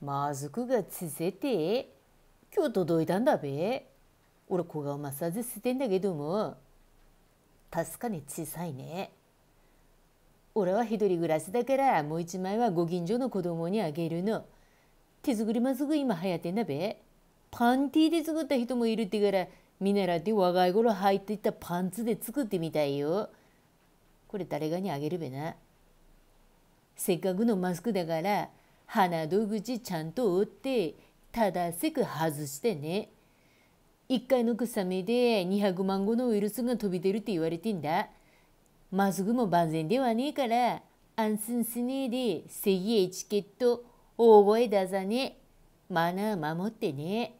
マスクがつせて今日届いたんだべ俺小顔マッサージしてんだけども確かに小さいね俺は一人暮らしだからもう一枚はご近所の子供にあげるの手作りマスク今流行ってんだべパンティーで作った人もいるってから見習って若い頃入っていたパンツで作ってみたいよこれ誰がにあげるべなせっかくのマスクだから鼻戸口ちゃんと折って正しく外してね。1回の草みで200万個のウイルスが飛び出るって言われてんだ。マスクも万全ではねえから安心しねえで正義エチケット覚え出さねマナー守ってね。